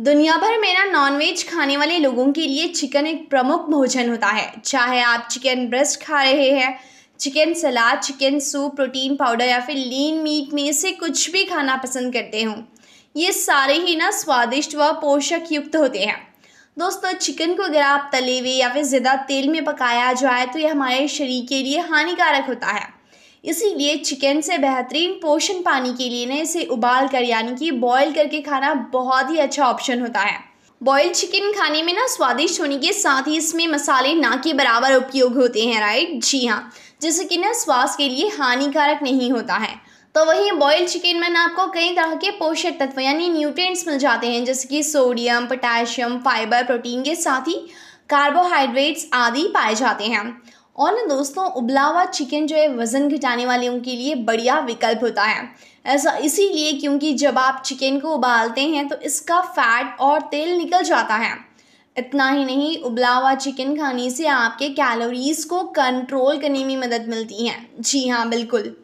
दुनिया भर में ना नॉनवेज खाने वाले लोगों के लिए चिकन एक प्रमुख भोजन होता है चाहे आप चिकन ब्रेस्ट खा रहे हैं chicken salad chicken soup protein powder या फिर लीन मीट में से कुछ भी खाना पसंद करते हों ये सारे ही ना स्वादिष्ट व पोषक युक्त होते हैं दोस्तों चिकन को अगर आप तले हुए या फिर ज़्यादा तेल में पकाया जाए तो ये हमारे शरीर के लिए हानिकारक होता है इसीलिए चिकन से बेहतरीन पोषण पानी के लिए ना इसे उबाल कर यानी कि बॉयल करके खाना बहुत ही अच्छा ऑप्शन होता है बॉयल चिकन खाने में ना स्वादिष्ट होने के साथ ही इसमें मसाले ना के बराबर उपयोग होते हैं राइट जी हाँ जिससे कि ना स्वास्थ्य के लिए हानिकारक नहीं होता है तो वहीं बॉयल चिकन में ना आपको कई तरह के पोषक तत्व यानी न्यूट्रिएंट्स मिल जाते हैं जैसे कि सोडियम पोटेशियम फाइबर प्रोटीन के साथ ही कार्बोहाइड्रेट्स आदि पाए जाते हैं और ना दोस्तों उबला हुआ चिकन जो है वज़न घटाने वालों के लिए बढ़िया विकल्प होता है ऐसा इसीलिए क्योंकि जब आप चिकन को उबालते हैं तो इसका फैट और तेल निकल जाता है इतना ही नहीं उबला हुआ चिकन खाने से आपके कैलोरीज़ को कंट्रोल करने में मदद मिलती है जी हाँ बिल्कुल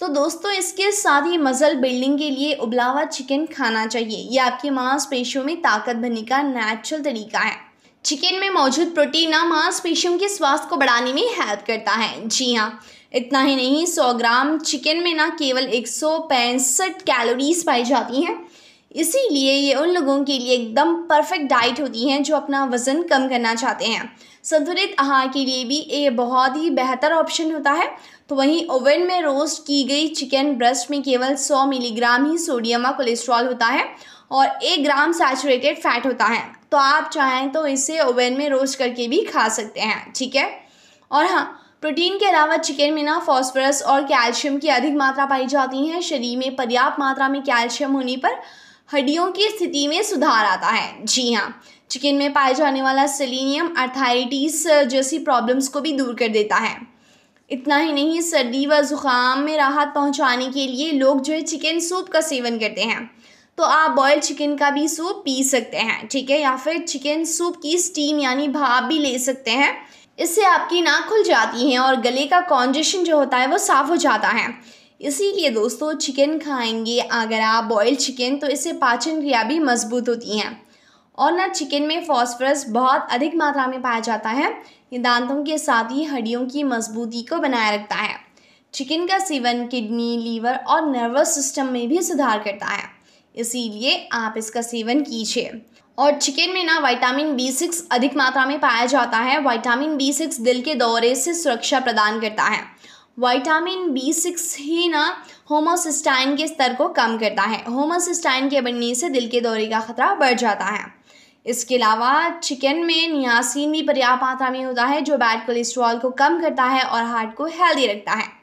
तो दोस्तों इसके साथ ही मसल बिल्डिंग के लिए उबला हुआ चिकन खाना चाहिए यह आपकी मांसपेशियों में ताकत बनने का नेचुरल तरीका है चिकन में मौजूद प्रोटीन मांसपेशियों के स्वास्थ्य को बढ़ाने में हेल्प करता है जी हाँ इतना ही नहीं 100 ग्राम चिकन में ना केवल एक कैलोरीज पाई जाती हैं इसीलिए ये उन लोगों के लिए एकदम परफेक्ट डाइट होती है जो अपना वज़न कम करना चाहते हैं संतुलित आहार के लिए भी ये बहुत ही बेहतर ऑप्शन होता है तो वहीं ओवन में रोस्ट की गई चिकन ब्रेस्ट में केवल 100 मिलीग्राम ही सोडियम व कोलेस्ट्रॉल होता है और एक ग्राम सैचुरेटेड फैट होता है तो आप चाहें तो इसे ओवन में रोस्ट करके भी खा सकते हैं ठीक है और हाँ प्रोटीन के अलावा चिकन में ना फॉस्फोरस और कैल्शियम की अधिक मात्रा पाई जाती है शरीर में पर्याप्त मात्रा में कैल्शियम होने पर हड्डियों की स्थिति में सुधार आता है जी हाँ चिकन में पाए जाने वाला सेलिनियम अर्थाइटिस जैसी प्रॉब्लम्स को भी दूर कर देता है इतना ही नहीं सर्दी व ज़ुकाम में राहत पहुंचाने के लिए लोग जो है चिकन सूप का सेवन करते हैं तो आप बॉयल चिकन का भी सूप पी सकते हैं ठीक है या फिर चिकन सूप की स्टीम यानी भाप भी ले सकते हैं इससे आपकी नाक खुल जाती है और गले का कॉन्जेशन जो होता है वो साफ़ हो जाता है इसीलिए दोस्तों चिकन खाएंगे अगर आप बॉयल चिकन तो इससे पाचन क्रिया भी मजबूत होती हैं और ना चिकन में फॉस्फरस बहुत अधिक मात्रा में पाया जाता है ये दांतों के साथ ही हड्डियों की मजबूती को बनाए रखता है चिकन का सेवन किडनी लीवर और नर्वस सिस्टम में भी सुधार करता है इसीलिए आप इसका सेवन कीजिए और चिकन में ना विटामिन बी सिक्स अधिक मात्रा में पाया जाता है विटामिन बी सिक्स दिल के दौरे से सुरक्षा प्रदान करता है विटामिन बी सिक्स ही ना होमोसिस्टाइन के स्तर को कम करता है होमोसिस्टाइन के बनने से दिल के दौरे का खतरा बढ़ जाता है इसके अलावा चिकन में नियासिन भी पर्याप्त मात्रा में होता है जो बैड कोलेस्ट्रॉल को कम करता है और हार्ट को हेल्दी रखता है